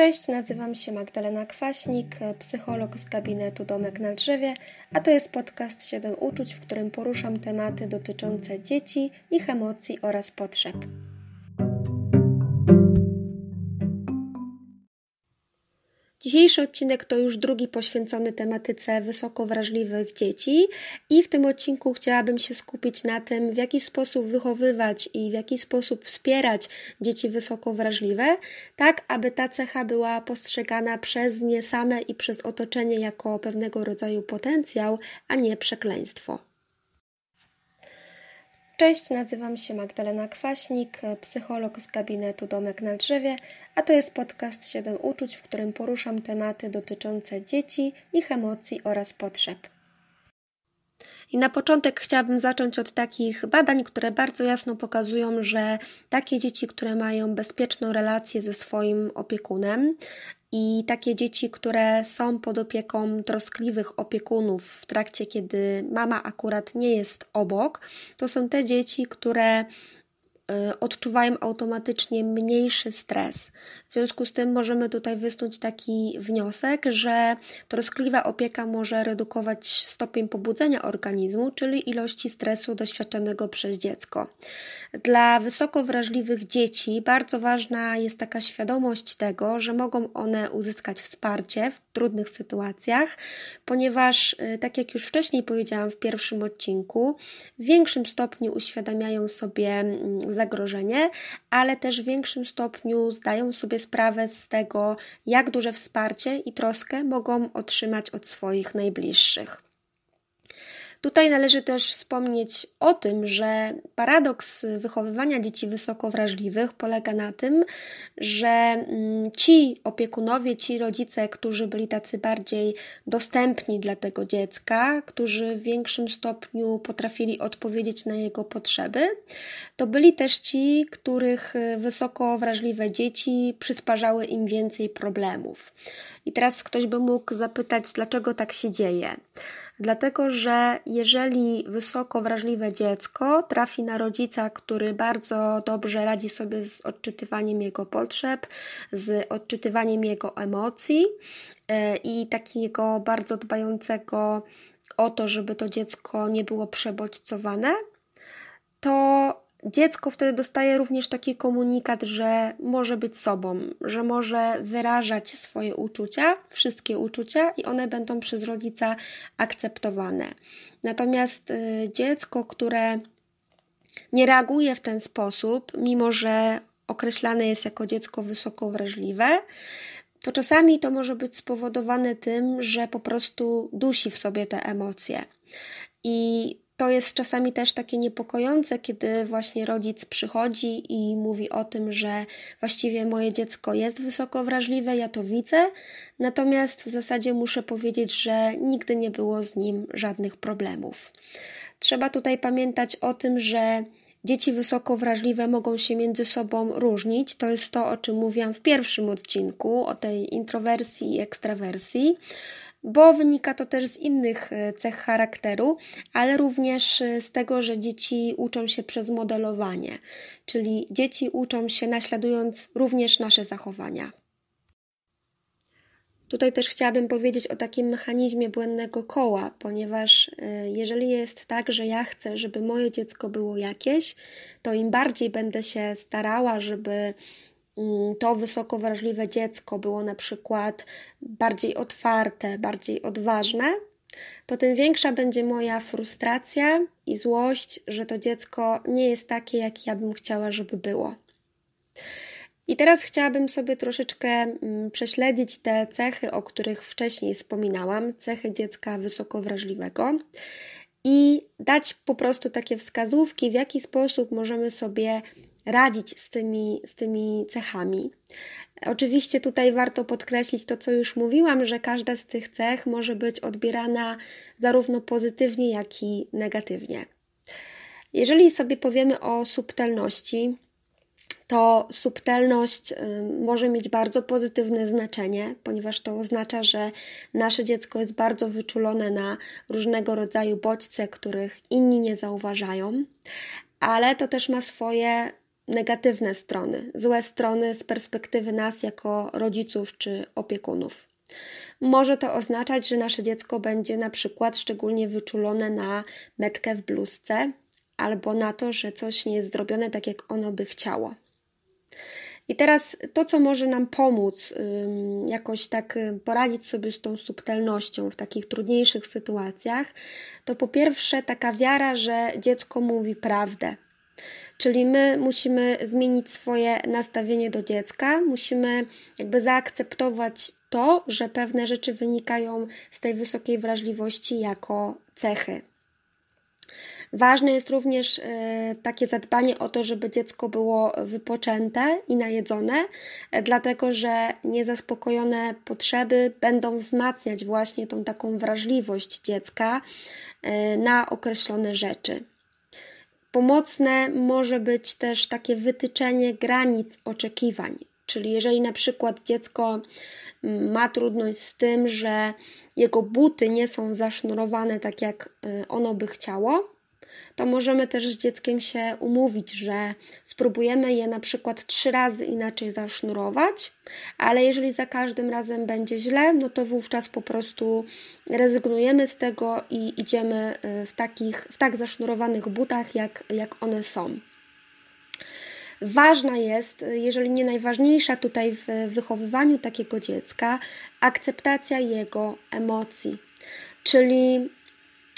Cześć, nazywam się Magdalena Kwaśnik, psycholog z gabinetu Domek na Drzewie, a to jest podcast 7 Uczuć, w którym poruszam tematy dotyczące dzieci, ich emocji oraz potrzeb. Dzisiejszy odcinek to już drugi poświęcony tematyce wysoko wrażliwych dzieci i w tym odcinku chciałabym się skupić na tym, w jaki sposób wychowywać i w jaki sposób wspierać dzieci wysoko wrażliwe, tak aby ta cecha była postrzegana przez nie same i przez otoczenie jako pewnego rodzaju potencjał, a nie przekleństwo. Cześć, nazywam się Magdalena Kwaśnik, psycholog z gabinetu Domek na Drzewie, a to jest podcast 7 Uczuć, w którym poruszam tematy dotyczące dzieci, ich emocji oraz potrzeb. I na początek chciałabym zacząć od takich badań, które bardzo jasno pokazują, że takie dzieci, które mają bezpieczną relację ze swoim opiekunem, i takie dzieci, które są pod opieką troskliwych opiekunów w trakcie, kiedy mama akurat nie jest obok, to są te dzieci, które y, odczuwają automatycznie mniejszy stres. W związku z tym możemy tutaj wysnuć taki wniosek, że troskliwa opieka może redukować stopień pobudzenia organizmu, czyli ilości stresu doświadczonego przez dziecko. Dla wysoko wrażliwych dzieci bardzo ważna jest taka świadomość tego, że mogą one uzyskać wsparcie w trudnych sytuacjach, ponieważ, y, tak jak już wcześniej powiedziałam w pierwszym odcinku, w większym stopniu uświadamiają sobie mm, zagrożenie, ale też w większym stopniu zdają sobie sprawę z tego, jak duże wsparcie i troskę mogą otrzymać od swoich najbliższych. Tutaj należy też wspomnieć o tym, że paradoks wychowywania dzieci wysoko wrażliwych polega na tym, że mm, ci opiekunowie, ci rodzice, którzy byli tacy bardziej dostępni dla tego dziecka, którzy w większym stopniu potrafili odpowiedzieć na jego potrzeby, to byli też ci, których y, wysoko wrażliwe dzieci przysparzały im więcej problemów. I teraz ktoś by mógł zapytać, dlaczego tak się dzieje dlatego że jeżeli wysoko wrażliwe dziecko trafi na rodzica, który bardzo dobrze radzi sobie z odczytywaniem jego potrzeb, z odczytywaniem jego emocji e, i takiego bardzo dbającego o to, żeby to dziecko nie było przebodźcowane, to Dziecko wtedy dostaje również taki komunikat, że może być sobą, że może wyrażać swoje uczucia, wszystkie uczucia, i one będą przez rodzica akceptowane. Natomiast y, dziecko, które nie reaguje w ten sposób, mimo że określane jest jako dziecko wysoko wrażliwe, to czasami to może być spowodowane tym, że po prostu dusi w sobie te emocje. I to jest czasami też takie niepokojące, kiedy właśnie rodzic przychodzi i mówi o tym, że właściwie moje dziecko jest wysoko wrażliwe, ja to widzę, natomiast w zasadzie muszę powiedzieć, że nigdy nie było z nim żadnych problemów. Trzeba tutaj pamiętać o tym, że Dzieci wysoko wrażliwe mogą się między sobą różnić. To jest to, o czym mówiłam w pierwszym odcinku, o tej introwersji i ekstrawersji bo wynika to też z innych e, cech charakteru, ale również e, z tego, że dzieci uczą się przez modelowanie, czyli dzieci uczą się naśladując również nasze zachowania. Tutaj też chciałabym powiedzieć o takim mechanizmie błędnego koła, ponieważ e, jeżeli jest tak, że ja chcę, żeby moje dziecko było jakieś, to im bardziej będę się starała, żeby Mm, to wysoko wrażliwe dziecko było na przykład bardziej otwarte, bardziej odważne, to tym większa będzie moja frustracja i złość, że to dziecko nie jest takie, jak ja bym chciała, żeby było. I teraz chciałabym sobie troszeczkę mm, prześledzić te cechy, o których wcześniej wspominałam, cechy dziecka wysoko wrażliwego i dać po prostu takie wskazówki, w jaki sposób możemy sobie radzić z tymi, z tymi cechami. Oczywiście tutaj warto podkreślić to, co już mówiłam, że każda z tych cech może być odbierana zarówno pozytywnie, jak i negatywnie. Jeżeli sobie powiemy o subtelności, to subtelność y, może mieć bardzo pozytywne znaczenie, ponieważ to oznacza, że nasze dziecko jest bardzo wyczulone na różnego rodzaju bodźce, których inni nie zauważają, ale to też ma swoje negatywne strony, złe strony z perspektywy nas jako rodziców czy opiekunów. Może to oznaczać, że nasze dziecko będzie na przykład szczególnie wyczulone na metkę w bluzce albo na to, że coś nie jest zrobione tak, jak ono by chciało. I teraz to, co może nam pomóc jakoś tak poradzić sobie z tą subtelnością w takich trudniejszych sytuacjach, to po pierwsze taka wiara, że dziecko mówi prawdę, Czyli my musimy zmienić swoje nastawienie do dziecka, musimy jakby zaakceptować to, że pewne rzeczy wynikają z tej wysokiej wrażliwości jako cechy. Ważne jest również y, takie zadbanie o to, żeby dziecko było wypoczęte i najedzone, dlatego że niezaspokojone potrzeby będą wzmacniać właśnie tą taką wrażliwość dziecka y, na określone rzeczy. Pomocne może być też takie wytyczenie granic oczekiwań, czyli jeżeli na przykład dziecko mm, ma trudność z tym, że jego buty nie są zasznurowane tak, jak y, ono by chciało, to możemy też z dzieckiem się umówić, że spróbujemy je na przykład trzy razy inaczej zasznurować, ale jeżeli za każdym razem będzie źle, no to wówczas po prostu rezygnujemy z tego i idziemy y, w, takich, w tak zasznurowanych butach, jak, jak one są ważna jest, jeżeli nie najważniejsza tutaj w wychowywaniu takiego dziecka, akceptacja jego emocji. Czyli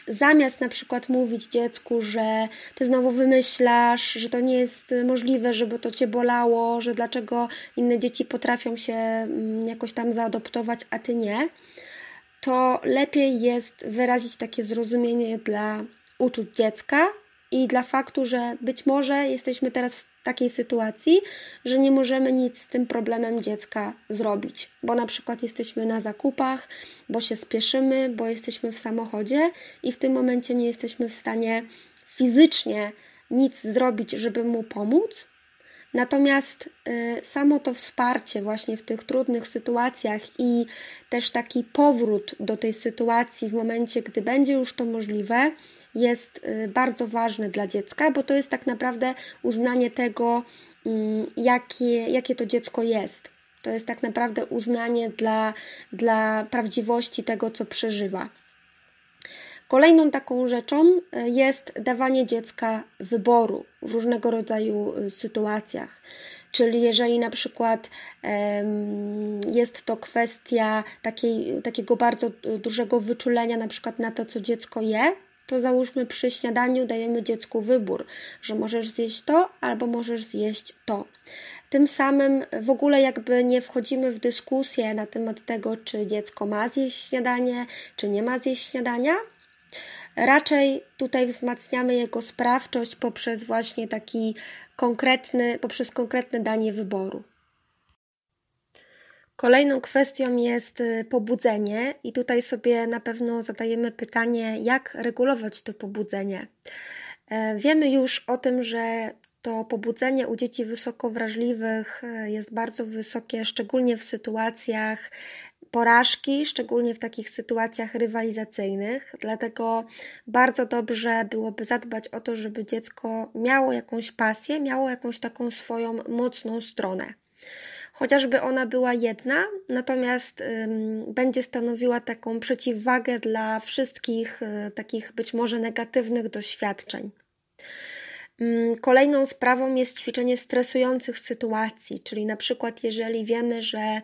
zamiast na przykład mówić dziecku, że ty znowu wymyślasz, że to nie jest y, możliwe, żeby to cię bolało, że dlaczego inne dzieci potrafią się mm, jakoś tam zaadoptować, a ty nie, to lepiej jest wyrazić takie zrozumienie dla uczuć dziecka i dla faktu, że być może jesteśmy teraz takiej sytuacji, że nie możemy nic z tym problemem dziecka zrobić, bo na przykład jesteśmy na zakupach, bo się spieszymy, bo jesteśmy w samochodzie i w tym momencie nie jesteśmy w stanie fizycznie nic zrobić, żeby mu pomóc. Natomiast y, samo to wsparcie właśnie w tych trudnych sytuacjach i też taki powrót do tej sytuacji w momencie, gdy będzie już to możliwe, jest y, bardzo ważny dla dziecka, bo to jest tak naprawdę uznanie tego, mm, jakie, jakie to dziecko jest. To jest tak naprawdę uznanie dla, dla prawdziwości tego, co przeżywa. Kolejną taką rzeczą y, jest dawanie dziecka wyboru w różnego rodzaju y, sytuacjach. Czyli jeżeli na przykład jest to kwestia takiej, takiego bardzo dużego wyczulenia na przykład na to, co dziecko je, to załóżmy przy śniadaniu dajemy dziecku wybór, że możesz zjeść to albo możesz zjeść to. Tym samym w ogóle jakby nie wchodzimy w dyskusję na temat tego, czy dziecko ma zjeść śniadanie, czy nie ma zjeść śniadania. Raczej tutaj wzmacniamy jego sprawczość poprzez właśnie taki konkretny, poprzez konkretne danie wyboru. Kolejną kwestią jest y, pobudzenie, i tutaj sobie na pewno zadajemy pytanie, jak regulować to pobudzenie. E, wiemy już o tym, że to pobudzenie u dzieci wysoko wrażliwych e, jest bardzo wysokie, szczególnie w sytuacjach porażki, szczególnie w takich sytuacjach rywalizacyjnych. Dlatego bardzo dobrze byłoby zadbać o to, żeby dziecko miało jakąś pasję, miało jakąś taką swoją mocną stronę chociażby ona była jedna, natomiast będzie stanowiła taką przeciwwagę dla wszystkich y, takich być może negatywnych doświadczeń. Mm, kolejną sprawą jest ćwiczenie stresujących sytuacji, czyli na przykład jeżeli wiemy, że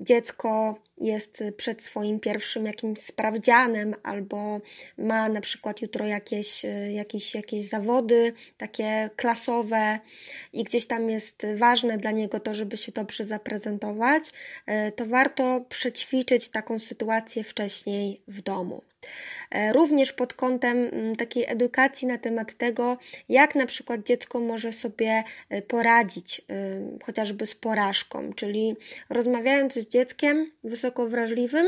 dziecko jest przed swoim pierwszym jakimś sprawdzianem albo ma na przykład jutro jakieś, e, jakieś, jakieś zawody takie klasowe i gdzieś tam jest ważne dla niego to, żeby się dobrze zaprezentować, e, to warto przećwiczyć taką sytuację wcześniej w domu. E, również pod kątem mm, takiej edukacji na temat tego, jak na przykład dziecko może sobie e, poradzić e, chociażby z porażką, czyli rozmawiając z dzieckiem wysoko wrażliwym,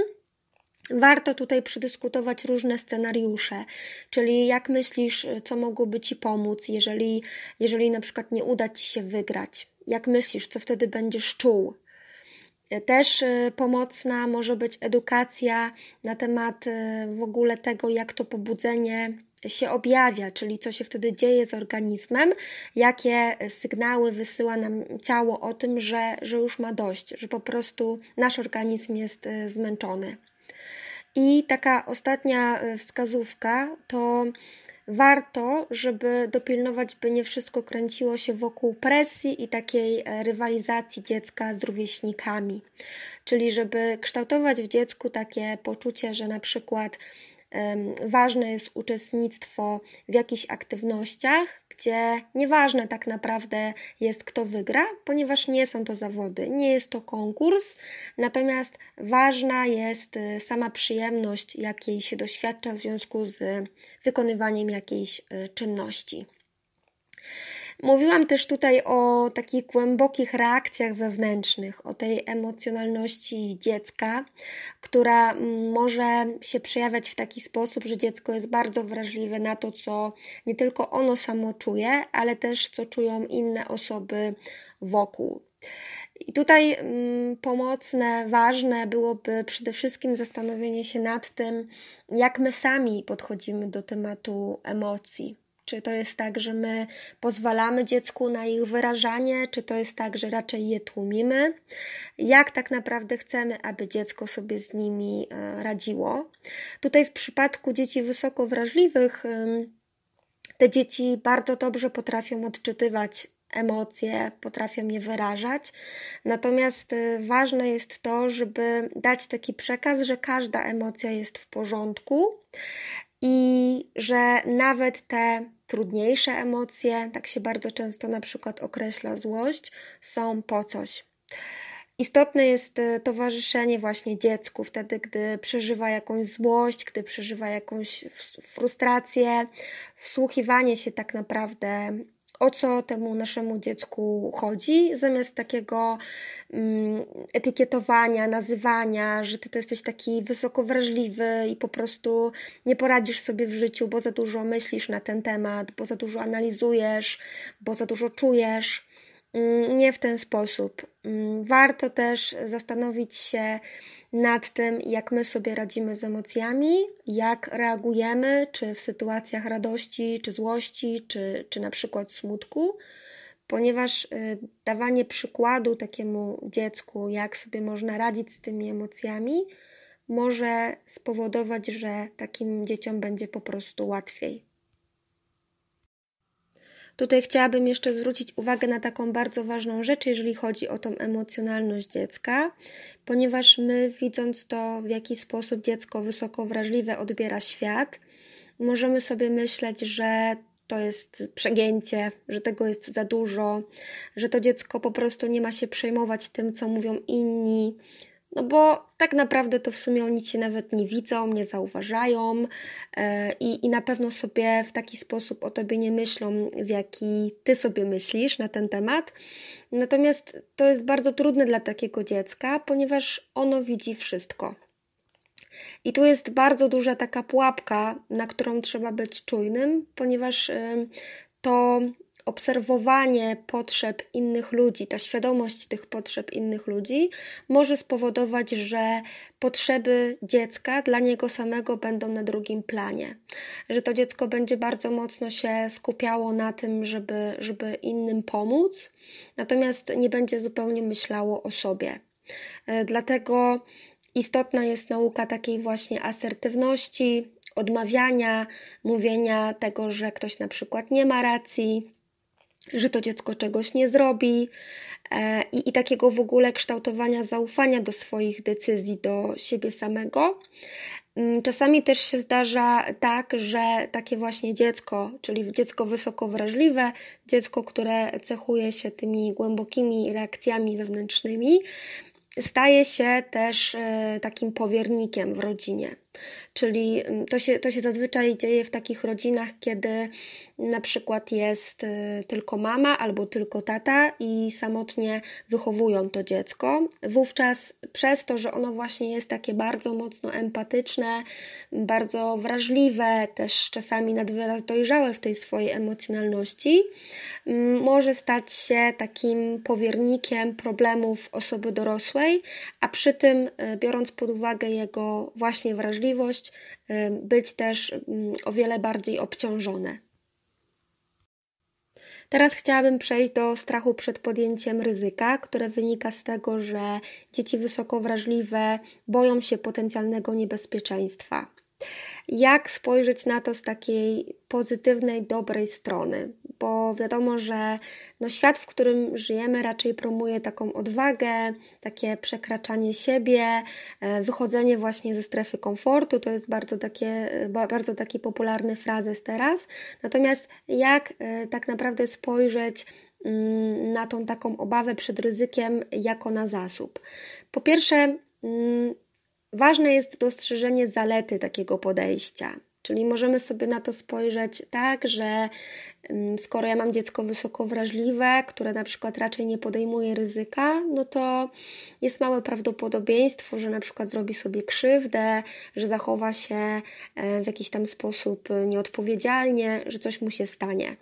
Warto tutaj przedyskutować różne scenariusze, czyli jak myślisz, co mogłoby Ci pomóc, jeżeli, jeżeli na przykład nie uda Ci się wygrać, jak myślisz, co wtedy będziesz czuł, też y, pomocna może być edukacja na temat y, w ogóle tego, jak to pobudzenie się objawia, czyli co się wtedy dzieje z organizmem, jakie sygnały wysyła nam ciało o tym, że, że już ma dość, że po prostu nasz organizm jest y, zmęczony. I taka ostatnia wskazówka to warto, żeby dopilnować, by nie wszystko kręciło się wokół presji i takiej e, rywalizacji dziecka z rówieśnikami. Czyli żeby kształtować w dziecku takie poczucie, że na przykład ważne jest uczestnictwo w jakichś aktywnościach, gdzie nieważne tak naprawdę jest, kto wygra, ponieważ nie są to zawody, nie jest to konkurs, natomiast ważna jest y, sama przyjemność, jakiej się doświadcza w związku z wykonywaniem jakiejś y, czynności. Mówiłam też tutaj o takich głębokich reakcjach wewnętrznych, o tej emocjonalności dziecka, która mm, może się przejawiać w taki sposób, że dziecko jest bardzo wrażliwe na to, co nie tylko ono samo czuje, ale też co czują inne osoby wokół. I tutaj mm, pomocne, ważne byłoby przede wszystkim zastanowienie się nad tym, jak my sami podchodzimy do tematu emocji czy to jest tak, że my pozwalamy dziecku na ich wyrażanie, czy to jest tak, że raczej je tłumimy? Jak tak naprawdę chcemy, aby dziecko sobie z nimi e, radziło? Tutaj w przypadku dzieci wysoko wrażliwych te dzieci bardzo dobrze potrafią odczytywać emocje, potrafią je wyrażać. Natomiast e, ważne jest to, żeby dać taki przekaz, że każda emocja jest w porządku i że nawet te trudniejsze emocje, tak się bardzo często na przykład określa złość, są po coś. Istotne jest y, towarzyszenie właśnie dziecku wtedy, gdy przeżywa jakąś złość, gdy przeżywa jakąś frustrację, wsłuchiwanie się tak naprawdę o co temu naszemu dziecku chodzi, zamiast takiego mm, etykietowania, nazywania, że ty to jesteś taki wysoko wrażliwy i po prostu nie poradzisz sobie w życiu, bo za dużo myślisz na ten temat, bo za dużo analizujesz, bo za dużo czujesz. Mm, nie w ten sposób. Mm, warto też zastanowić się, nad tym, jak my sobie radzimy z emocjami, jak reagujemy, czy w sytuacjach radości, czy złości, czy, czy na przykład smutku, ponieważ y, dawanie przykładu takiemu dziecku, jak sobie można radzić z tymi emocjami, może spowodować, że takim dzieciom będzie po prostu łatwiej. Tutaj chciałabym jeszcze zwrócić uwagę na taką bardzo ważną rzecz, jeżeli chodzi o tą emocjonalność dziecka, ponieważ my, widząc to, w jaki sposób dziecko wysoko wrażliwe odbiera świat, możemy sobie myśleć, że to jest przegięcie, że tego jest za dużo, że to dziecko po prostu nie ma się przejmować tym, co mówią inni, no bo tak naprawdę to w sumie oni cię nawet nie widzą, nie zauważają e, i, i na pewno sobie w taki sposób o tobie nie myślą, w jaki ty sobie myślisz na ten temat. Natomiast to jest bardzo trudne dla takiego dziecka, ponieważ ono widzi wszystko. I tu jest bardzo duża taka pułapka, na którą trzeba być czujnym, ponieważ to obserwowanie potrzeb innych ludzi, ta świadomość tych potrzeb innych ludzi może spowodować, że potrzeby dziecka dla niego samego będą na drugim planie, że to dziecko będzie bardzo mocno się skupiało na tym, żeby, żeby innym pomóc, natomiast nie będzie zupełnie myślało o sobie. E, dlatego istotna jest nauka takiej właśnie asertywności, odmawiania, mówienia tego, że ktoś na przykład nie ma racji, że to dziecko czegoś nie zrobi e, i, i takiego w ogóle kształtowania zaufania do swoich decyzji, do siebie samego. Mm, czasami też się zdarza tak, że takie właśnie dziecko, czyli dziecko wysoko wrażliwe, dziecko, które cechuje się tymi głębokimi reakcjami wewnętrznymi, staje się też e, takim powiernikiem w rodzinie. Czyli mm, to się, to się zazwyczaj dzieje w takich rodzinach, kiedy na przykład jest y, tylko mama albo tylko tata i samotnie wychowują to dziecko. Wówczas przez to, że ono właśnie jest takie bardzo mocno empatyczne, bardzo wrażliwe, też czasami nad wyraz dojrzałe w tej swojej emocjonalności, mm, może stać się takim powiernikiem problemów osoby dorosłej, a przy tym, y, biorąc pod uwagę jego właśnie wrażliwość, y, być też mm, o wiele bardziej obciążone. Teraz chciałabym przejść do strachu przed podjęciem ryzyka, które wynika z tego, że dzieci wysoko wrażliwe boją się potencjalnego niebezpieczeństwa jak spojrzeć na to z takiej pozytywnej, dobrej strony, bo wiadomo, że no świat, w którym żyjemy, raczej promuje taką odwagę, takie przekraczanie siebie, e, wychodzenie właśnie ze strefy komfortu. To jest bardzo, takie, bardzo taki popularny frazes teraz. Natomiast jak e, tak naprawdę spojrzeć mm, na tą taką obawę przed ryzykiem jako na zasób? Po pierwsze, mm, Ważne jest dostrzeżenie zalety takiego podejścia. Czyli możemy sobie na to spojrzeć tak, że mm, skoro ja mam dziecko wysoko wrażliwe, które na przykład raczej nie podejmuje ryzyka, no to jest małe prawdopodobieństwo, że na przykład zrobi sobie krzywdę, że zachowa się e, w jakiś tam sposób e, nieodpowiedzialnie, że coś mu się stanie.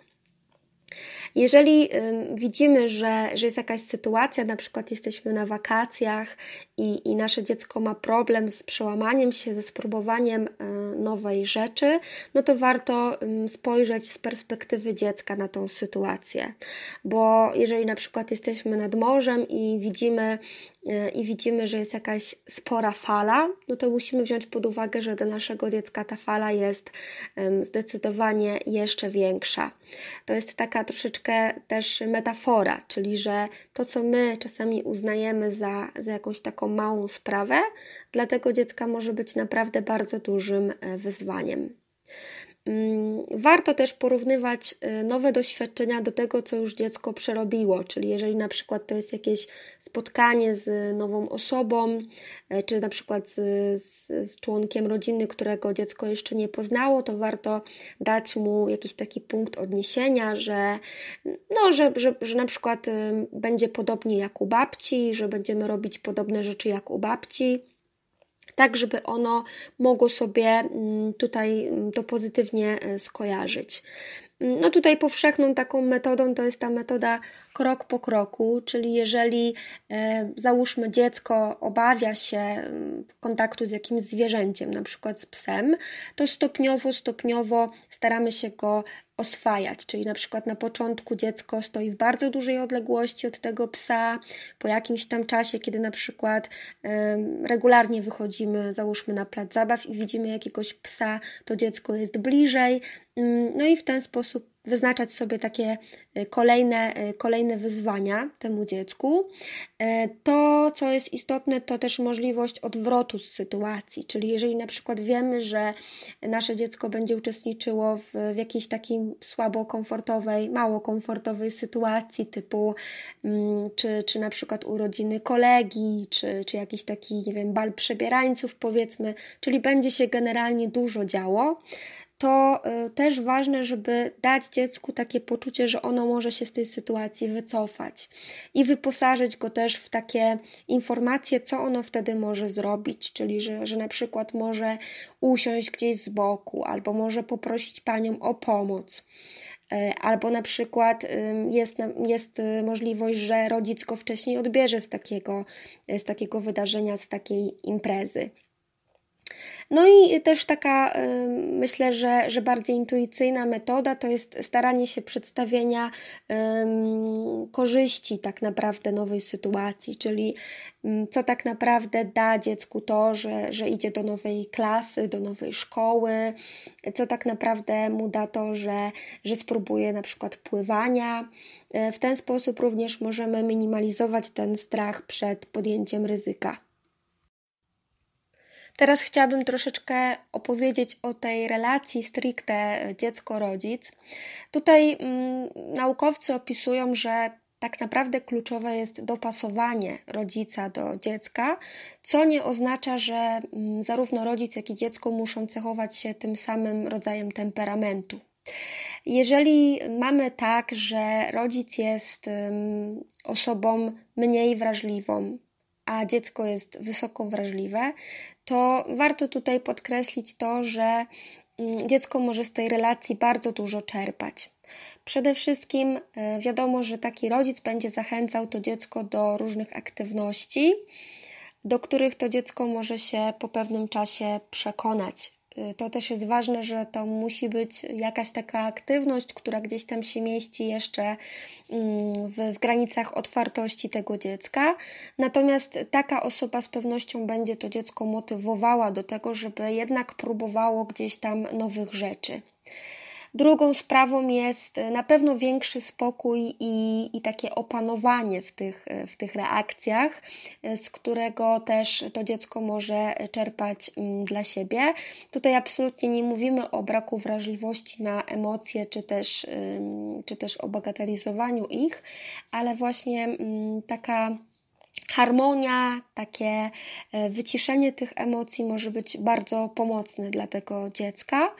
Jeżeli widzimy, że, że jest jakaś sytuacja, na przykład jesteśmy na wakacjach i, i nasze dziecko ma problem z przełamaniem się, ze spróbowaniem y, nowej rzeczy, no to warto spojrzeć z perspektywy dziecka na tą sytuację. Bo jeżeli na przykład jesteśmy nad morzem i widzimy E, i widzimy, że jest jakaś spora fala, no to musimy wziąć pod uwagę, że dla naszego dziecka ta fala jest zdecydowanie jeszcze większa. To jest taka troszeczkę też metafora, czyli że to, co my czasami uznajemy za, za jakąś taką małą sprawę, dla tego dziecka może być naprawdę bardzo dużym e, wyzwaniem. Mm, warto też porównywać y, nowe doświadczenia do tego, co już dziecko przerobiło, czyli jeżeli na przykład to jest jakieś spotkanie z nową osobą, e, czy na przykład z, z, z członkiem rodziny, którego dziecko jeszcze nie poznało, to warto dać mu jakiś taki punkt odniesienia, że, no, że, że, że na przykład y, będzie podobnie jak u babci, że będziemy robić podobne rzeczy jak u babci tak żeby ono mogło sobie mm, tutaj mm, to pozytywnie e, skojarzyć. Mm, no tutaj powszechną taką metodą to jest ta metoda krok po kroku, czyli jeżeli e, załóżmy dziecko obawia się kontaktu z jakimś zwierzęciem, na przykład z psem, to stopniowo, stopniowo staramy się go oswajać, czyli na przykład na początku dziecko stoi w bardzo dużej odległości od tego psa, po jakimś tam czasie, kiedy na przykład regularnie wychodzimy, załóżmy na plac zabaw i widzimy jakiegoś psa, to dziecko jest bliżej, Mm, no i w ten sposób wyznaczać sobie takie y, kolejne, y, kolejne wyzwania temu dziecku. E, to, co jest istotne, to też możliwość odwrotu z sytuacji, czyli jeżeli na przykład wiemy, że nasze dziecko będzie uczestniczyło w, w jakiejś takiej słabo komfortowej, mało komfortowej sytuacji, typu mm, czy, czy na przykład urodziny kolegi, czy, czy jakiś taki, nie wiem, bal przebierańców, powiedzmy, czyli będzie się generalnie dużo działo to y, też ważne, żeby dać dziecku takie poczucie, że ono może się z tej sytuacji wycofać i wyposażyć go też w takie informacje, co ono wtedy może zrobić, czyli że, że na przykład może usiąść gdzieś z boku albo może poprosić panią o pomoc. Y, albo na przykład jest, jest y, możliwość, że rodzic go wcześniej odbierze z takiego, z takiego wydarzenia, z takiej imprezy. No i też taka, myślę, że, że bardziej intuicyjna metoda to jest staranie się przedstawienia korzyści tak naprawdę nowej sytuacji, czyli co tak naprawdę da dziecku to, że, że idzie do nowej klasy, do nowej szkoły, co tak naprawdę mu da to, że, że spróbuje na przykład pływania. E, w ten sposób również możemy minimalizować ten strach przed podjęciem ryzyka. Teraz chciałabym troszeczkę opowiedzieć o tej relacji stricte dziecko-rodzic. Tutaj mm, naukowcy opisują, że tak naprawdę kluczowe jest dopasowanie rodzica do dziecka, co nie oznacza, że mm, zarówno rodzic, jak i dziecko muszą cechować się tym samym rodzajem temperamentu. Jeżeli mamy tak, że rodzic jest mm, osobą mniej wrażliwą, a dziecko jest wysoko wrażliwe, to warto tutaj podkreślić to, że mm, dziecko może z tej relacji bardzo dużo czerpać. Przede wszystkim e, wiadomo, że taki rodzic będzie zachęcał to dziecko do różnych aktywności, do których to dziecko może się po pewnym czasie przekonać, Y, to też jest ważne, że to musi być jakaś taka aktywność, która gdzieś tam się mieści jeszcze mm, w, w, granicach otwartości tego dziecka. Natomiast taka osoba z pewnością będzie to dziecko motywowała do tego, żeby jednak próbowało gdzieś tam nowych rzeczy. Drugą sprawą jest e, na pewno większy spokój i, i takie opanowanie w tych, e, w tych reakcjach, e, z którego też to dziecko może czerpać mm, dla siebie. Tutaj absolutnie nie mówimy o braku wrażliwości na emocje, czy też, czy też o bagatelizowaniu ich, ale właśnie mm, taka harmonia, takie e, wyciszenie tych emocji może być bardzo pomocne dla tego dziecka.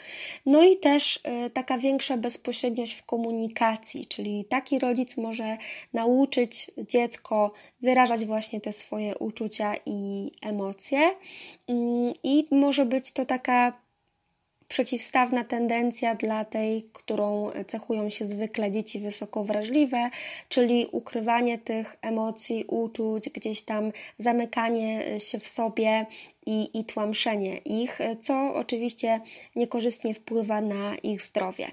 No i też e, taka większa bezpośredniość w komunikacji, czyli taki rodzic może nauczyć dziecko wyrażać właśnie te swoje uczucia i emocje. Mm, I może być to taka przeciwstawna tendencja dla tej, którą cechują się zwykle dzieci wysoko wrażliwe, czyli ukrywanie tych emocji, uczuć, gdzieś tam zamykanie się w sobie i, i tłamszenie ich, co oczywiście niekorzystnie wpływa na ich zdrowie.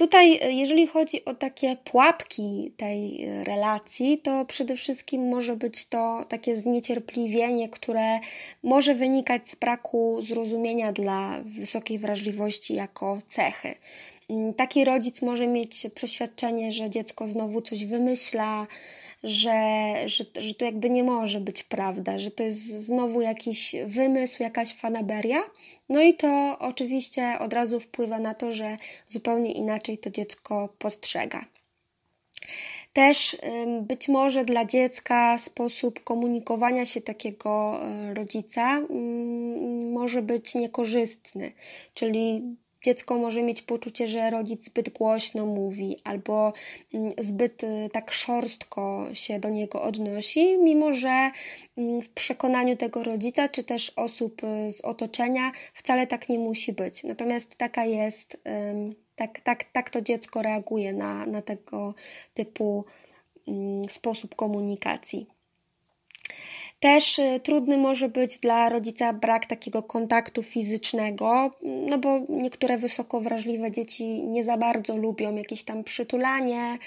Tutaj, e, jeżeli chodzi o takie pułapki tej e, relacji, to przede wszystkim może być to takie zniecierpliwienie, które może wynikać z braku zrozumienia dla wysokiej wrażliwości jako cechy. Mm, taki rodzic może mieć przeświadczenie, że dziecko znowu coś wymyśla, że, że, że to jakby nie może być prawda, że to jest znowu jakiś wymysł, jakaś fanaberia. No i to oczywiście od razu wpływa na to, że zupełnie inaczej to dziecko postrzega. Też być może dla dziecka sposób komunikowania się takiego y, rodzica może być niekorzystny, czyli dziecko może mieć poczucie, że rodzic zbyt głośno mówi albo mm, zbyt y, tak szorstko się do niego odnosi, mimo że mm, w przekonaniu tego rodzica czy też osób y, z otoczenia wcale tak nie musi być. Natomiast taka jest, tak, tak, tak to dziecko reaguje na, na tego typu mm, sposób komunikacji. Też y, trudny może być dla rodzica brak takiego kontaktu fizycznego, no bo niektóre wysoko wrażliwe dzieci nie za bardzo lubią jakieś tam przytulanie,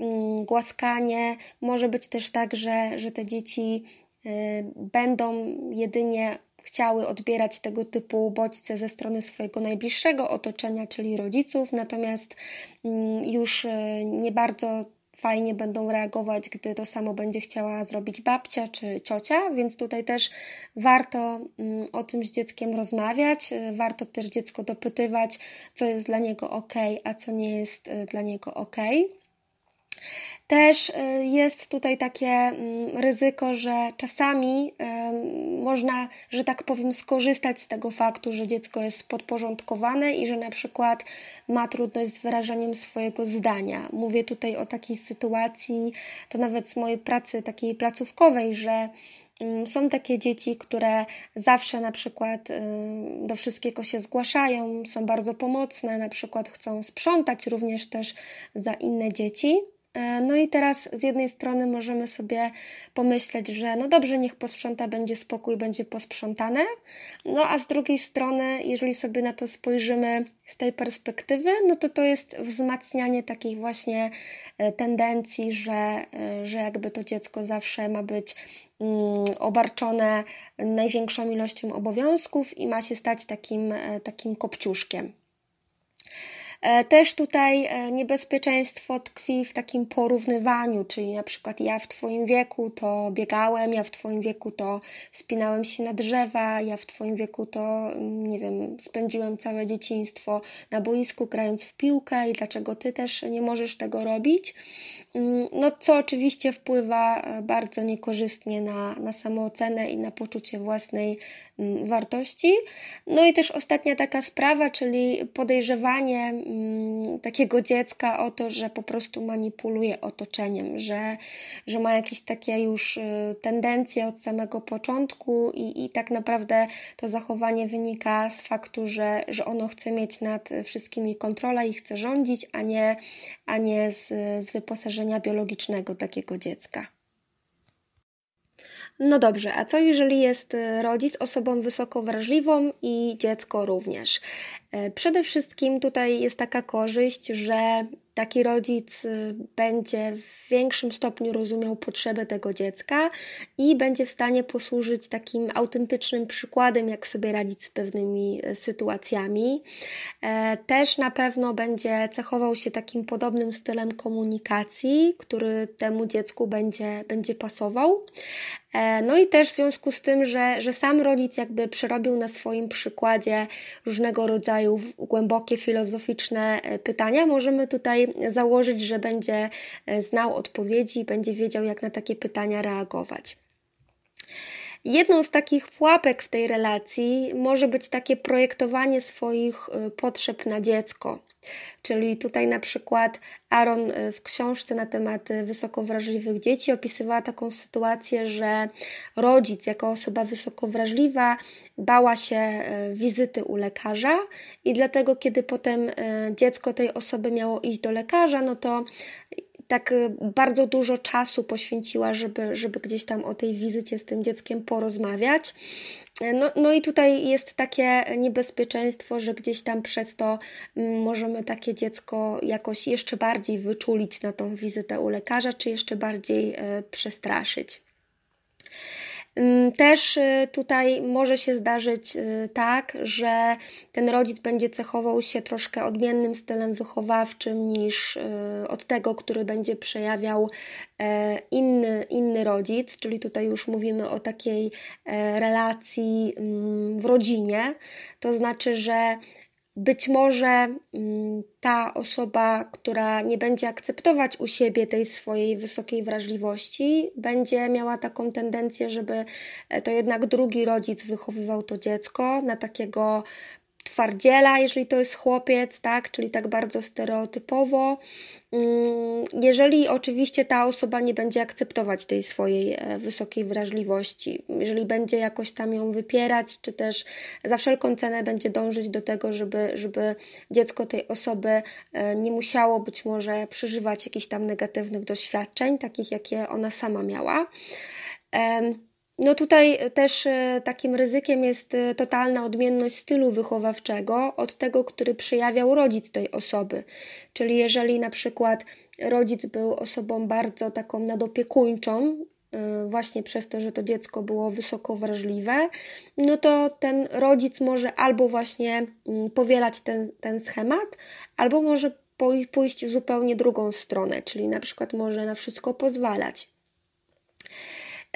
mm, głaskanie. Może być też tak, że, że te dzieci y, będą jedynie chciały odbierać tego typu bodźce ze strony swojego najbliższego otoczenia, czyli rodziców, natomiast mm, już y, nie bardzo fajnie będą reagować, gdy to samo będzie chciała zrobić babcia czy ciocia, więc tutaj też warto mm, o tym z dzieckiem rozmawiać, y, warto też dziecko dopytywać, co jest dla niego ok, a co nie jest y, dla niego ok. Też y, jest tutaj takie mm, ryzyko, że czasami y, można, że tak powiem, skorzystać z tego faktu, że dziecko jest podporządkowane i że na przykład ma trudność z wyrażaniem swojego zdania. Mówię tutaj o takiej sytuacji, to nawet z mojej pracy takiej placówkowej, że mm, są takie dzieci, które zawsze na przykład y, do wszystkiego się zgłaszają, są bardzo pomocne, na przykład chcą sprzątać również też za inne dzieci. E, no i teraz z jednej strony możemy sobie pomyśleć, że no dobrze, niech posprząta, będzie spokój, będzie posprzątane. No a z drugiej strony, jeżeli sobie na to spojrzymy z tej perspektywy, no to to jest wzmacnianie takiej właśnie e, tendencji, że, e, że jakby to dziecko zawsze ma być mm, obarczone największą ilością obowiązków i ma się stać takim, takim kopciuszkiem. E, też tutaj e, niebezpieczeństwo tkwi w takim porównywaniu, czyli na przykład ja w Twoim wieku to biegałem, ja w Twoim wieku to wspinałem się na drzewa, ja w Twoim wieku to, mm, nie wiem, spędziłem całe dzieciństwo na boisku grając w piłkę i dlaczego Ty też nie możesz tego robić. Mm, no, co oczywiście wpływa e, bardzo niekorzystnie na, na samoocenę i na poczucie własnej mm, wartości. No i też ostatnia taka sprawa, czyli podejrzewanie Mm, takiego dziecka o to, że po prostu manipuluje otoczeniem, że, że ma jakieś takie już y, tendencje od samego początku i, i tak naprawdę to zachowanie wynika z faktu, że, że ono chce mieć nad wszystkimi kontrolę i chce rządzić, a nie, a nie z, z wyposażenia biologicznego takiego dziecka. No dobrze, a co jeżeli jest y, rodzic osobą wysoko wrażliwą i dziecko również? E, przede wszystkim tutaj jest taka korzyść, że taki rodzic y, będzie w większym stopniu rozumiał potrzeby tego dziecka i będzie w stanie posłużyć takim autentycznym przykładem, jak sobie radzić z pewnymi y, sytuacjami. E, też na pewno będzie cechował się takim podobnym stylem komunikacji, który temu dziecku będzie, będzie pasował. E, no i też w związku z tym, że, że sam rodzic jakby przerobił na swoim przykładzie różnego rodzaju głębokie filozoficzne e, pytania, możemy tutaj założyć, że będzie e, znał odpowiedzi i będzie wiedział, jak na takie pytania reagować. Jedną z takich pułapek w tej relacji może być takie projektowanie swoich e, potrzeb na dziecko. Czyli tutaj na przykład Aaron y, w książce na temat y, wysokowrażliwych dzieci opisywała taką sytuację, że rodzic jako osoba wysokowrażliwa bała się y, wizyty u lekarza i dlatego kiedy potem dziecko tej osoby miało iść do lekarza, no to tak y, bardzo dużo czasu poświęciła, żeby, żeby gdzieś tam o tej wizycie z tym dzieckiem porozmawiać. No, no i tutaj jest takie niebezpieczeństwo, że gdzieś tam przez to mm, możemy takie dziecko jakoś jeszcze bardziej wyczulić na tą wizytę u lekarza, czy jeszcze bardziej y, przestraszyć. Mm, też y, tutaj może się zdarzyć y, tak, że ten rodzic będzie cechował się troszkę odmiennym stylem wychowawczym niż y, od tego, który będzie przejawiał e, inny, inny rodzic, czyli tutaj już mówimy o takiej e, relacji mm, w rodzinie. To znaczy, że być może mm, ta osoba, która nie będzie akceptować u siebie tej swojej wysokiej wrażliwości, będzie miała taką tendencję, żeby e, to jednak drugi rodzic wychowywał to dziecko na takiego twardziela, jeżeli to jest chłopiec, tak, czyli tak bardzo stereotypowo. Mm, jeżeli oczywiście ta osoba nie będzie akceptować tej swojej e, wysokiej wrażliwości, jeżeli będzie jakoś tam ją wypierać, czy też za wszelką cenę będzie dążyć do tego, żeby, żeby dziecko tej osoby e, nie musiało być może przeżywać jakichś tam negatywnych doświadczeń, takich jakie ona sama miała. No tutaj też e, takim ryzykiem jest e, totalna odmienność stylu wychowawczego od tego, który przyjawiał rodzic tej osoby. Czyli jeżeli na przykład rodzic był osobą bardzo taką nadopiekuńczą, e, właśnie przez to, że to dziecko było wysoko wrażliwe, no to ten rodzic może albo właśnie mm, powielać ten, ten schemat, albo może pójść w zupełnie drugą stronę, czyli na przykład może na wszystko pozwalać.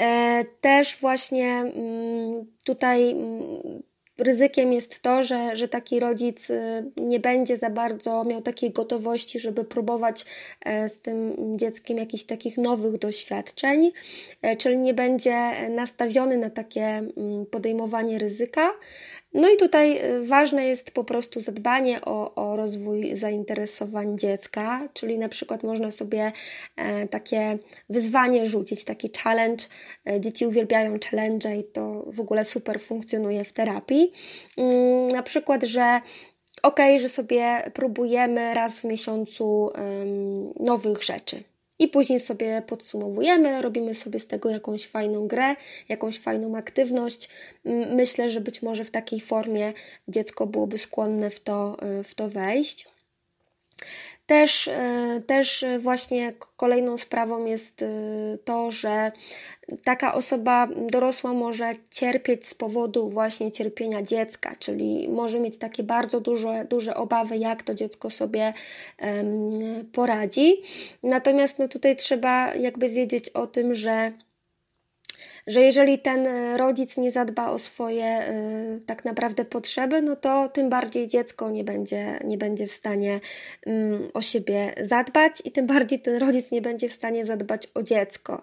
E, też właśnie mm, tutaj mm, ryzykiem jest to, że, że taki rodzic y, nie będzie za bardzo miał takiej gotowości, żeby próbować e, z tym dzieckiem jakichś takich nowych doświadczeń, e, czyli nie będzie nastawiony na takie mm, podejmowanie ryzyka. No i tutaj y, ważne jest po prostu zadbanie o, o rozwój zainteresowań dziecka, czyli na przykład można sobie e, takie wyzwanie rzucić, taki challenge. E, dzieci uwielbiają challenge i to w ogóle super funkcjonuje w terapii. Mm, na przykład, że ok, że sobie próbujemy raz w miesiącu nowych rzeczy i później sobie podsumowujemy, robimy sobie z tego jakąś fajną grę, jakąś fajną aktywność. Myślę, że być może w takiej formie dziecko byłoby skłonne w to, y, w to wejść. Też, y, też właśnie kolejną sprawą jest y, to, że taka osoba dorosła może cierpieć z powodu właśnie cierpienia dziecka, czyli może mieć takie bardzo duże, duże obawy, jak to dziecko sobie um, poradzi. Natomiast no, tutaj trzeba jakby wiedzieć o tym, że że jeżeli ten e, rodzic nie zadba o swoje e, tak naprawdę potrzeby, no to tym bardziej dziecko nie będzie, nie będzie w stanie mm, o siebie zadbać i tym bardziej ten rodzic nie będzie w stanie zadbać o dziecko.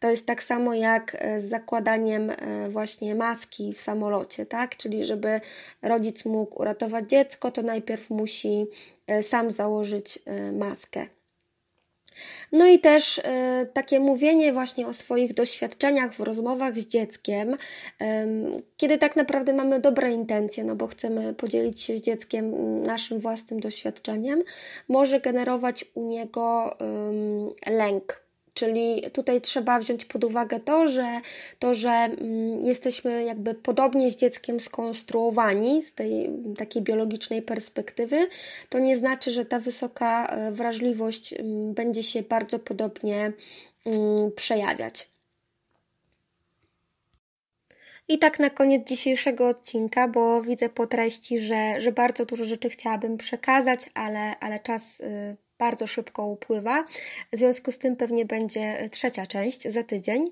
To jest tak samo jak e, z zakładaniem właśnie maski w samolocie, tak? Czyli żeby rodzic mógł uratować dziecko, to najpierw musi sam założyć maskę. No i też y, takie mówienie właśnie o swoich doświadczeniach w rozmowach z dzieckiem, kiedy tak naprawdę mamy dobre intencje, no bo chcemy podzielić się z dzieckiem naszym własnym doświadczeniem, może generować u niego lęk Czyli tutaj trzeba wziąć pod uwagę to, że to, że mm, jesteśmy jakby podobnie z dzieckiem skonstruowani z tej takiej biologicznej perspektywy, to nie znaczy, że ta wysoka e, wrażliwość mm, będzie się bardzo podobnie mm, przejawiać. I tak na koniec dzisiejszego odcinka, bo widzę po treści, że, że bardzo dużo rzeczy chciałabym przekazać, ale, ale czas y, bardzo szybko upływa, w związku z tym pewnie będzie e, trzecia część za tydzień.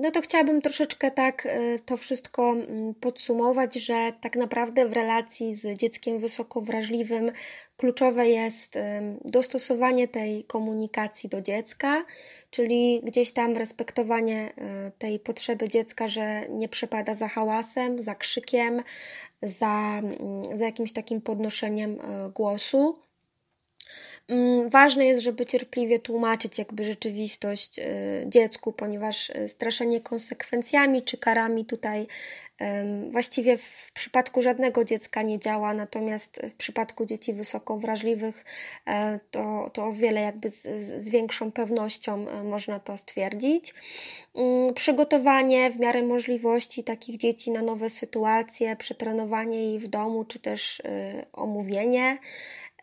No to chciałabym troszeczkę tak e, to wszystko podsumować, że tak naprawdę w relacji z dzieckiem wysoko wrażliwym kluczowe jest dostosowanie tej komunikacji do dziecka, czyli gdzieś tam respektowanie e, tej potrzeby dziecka, że nie przepada za hałasem, za krzykiem, za, za jakimś takim podnoszeniem głosu. Mm, ważne jest, żeby cierpliwie tłumaczyć jakby rzeczywistość y, dziecku, ponieważ y, straszenie konsekwencjami czy karami tutaj właściwie w przypadku żadnego dziecka nie działa, natomiast w przypadku dzieci wysoko wrażliwych e, to, to o wiele jakby z, z większą pewnością e, można to stwierdzić. Mm, przygotowanie w miarę możliwości takich dzieci na nowe sytuacje, przetrenowanie jej w domu czy też y, omówienie.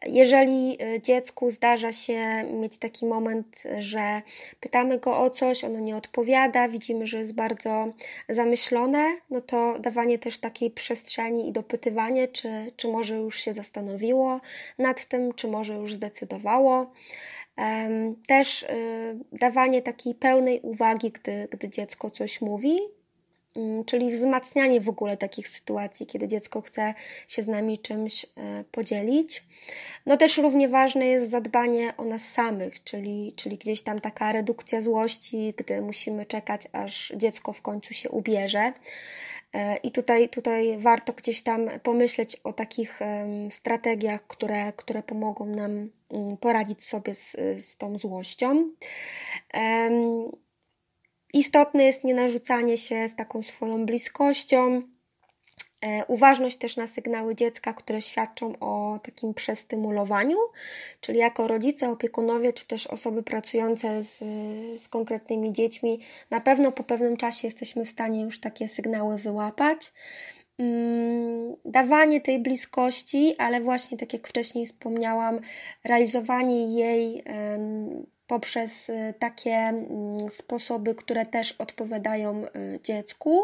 Jeżeli e, dziecku zdarza się mieć taki moment, że pytamy go o coś, ono nie odpowiada, widzimy, że jest bardzo zamyślone, no to dawanie też takiej przestrzeni i dopytywanie, czy, czy może już się zastanowiło nad tym, czy może już zdecydowało. Też y, dawanie takiej pełnej uwagi, gdy, gdy dziecko coś mówi, Mm, czyli wzmacnianie w ogóle takich sytuacji, kiedy dziecko chce się z nami czymś e, podzielić. No też równie ważne jest zadbanie o nas samych, czyli, czyli gdzieś tam taka redukcja złości, gdy musimy czekać, aż dziecko w końcu się ubierze. E, I tutaj, tutaj warto gdzieś tam pomyśleć o takich strategiach, które, które pomogą nam mm, poradzić sobie z, z tą złością. Istotne jest nie się z taką swoją bliskością, e, Uważność też na sygnały dziecka, które świadczą o takim przestymulowaniu, czyli jako rodzice, opiekunowie czy też osoby pracujące z, z, konkretnymi dziećmi, na pewno po pewnym czasie jesteśmy w stanie już takie sygnały wyłapać. Mm, dawanie tej bliskości, ale właśnie tak jak wcześniej wspomniałam, realizowanie jej poprzez y, takie mm, sposoby, które też odpowiadają y, dziecku.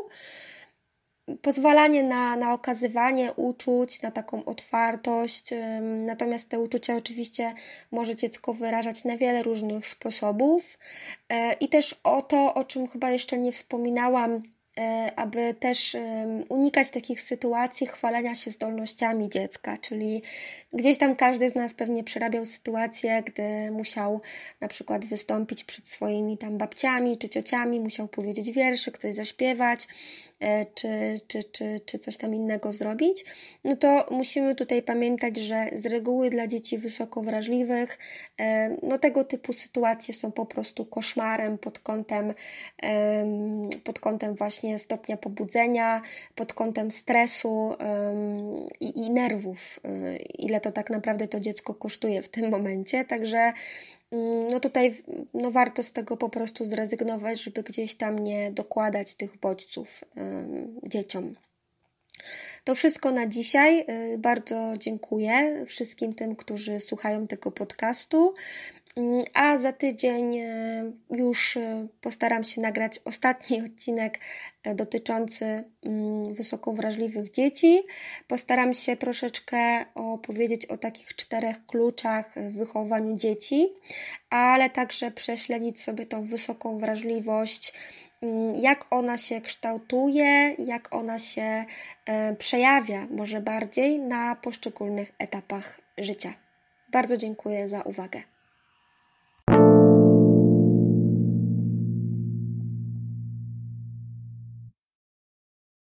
Pozwalanie na, na okazywanie uczuć, na taką otwartość, natomiast te uczucia oczywiście może dziecko wyrażać na wiele różnych sposobów. E, I też o to, o czym chyba jeszcze nie wspominałam, E, aby też unikać takich sytuacji chwalenia się zdolnościami dziecka, czyli gdzieś tam każdy z nas pewnie przerabiał sytuację, gdy musiał na przykład wystąpić przed swoimi tam babciami czy ciociami, musiał powiedzieć wierszy, ktoś zaśpiewać, E, czy, czy, czy, czy coś tam innego zrobić, no to musimy tutaj pamiętać, że z reguły dla dzieci wysoko wrażliwych e, no tego typu sytuacje są po prostu koszmarem pod kątem, pod kątem właśnie stopnia pobudzenia, pod kątem stresu i, i nerwów, e, ile to tak naprawdę to dziecko kosztuje w tym momencie, także Mm, no tutaj mm, no warto z tego po prostu zrezygnować, żeby gdzieś tam nie dokładać tych bodźców dzieciom. To wszystko na dzisiaj. Y, bardzo dziękuję wszystkim tym, którzy słuchają tego podcastu. Mm, a za tydzień e, już e, postaram się nagrać ostatni odcinek e, dotyczący mm, wysoko wrażliwych dzieci. Postaram się troszeczkę opowiedzieć o takich czterech kluczach w wychowaniu dzieci, ale także prześledzić sobie tą wysoką wrażliwość mm, jak ona się kształtuje, jak ona się przejawia, może bardziej na poszczególnych etapach życia. Bardzo dziękuję za uwagę.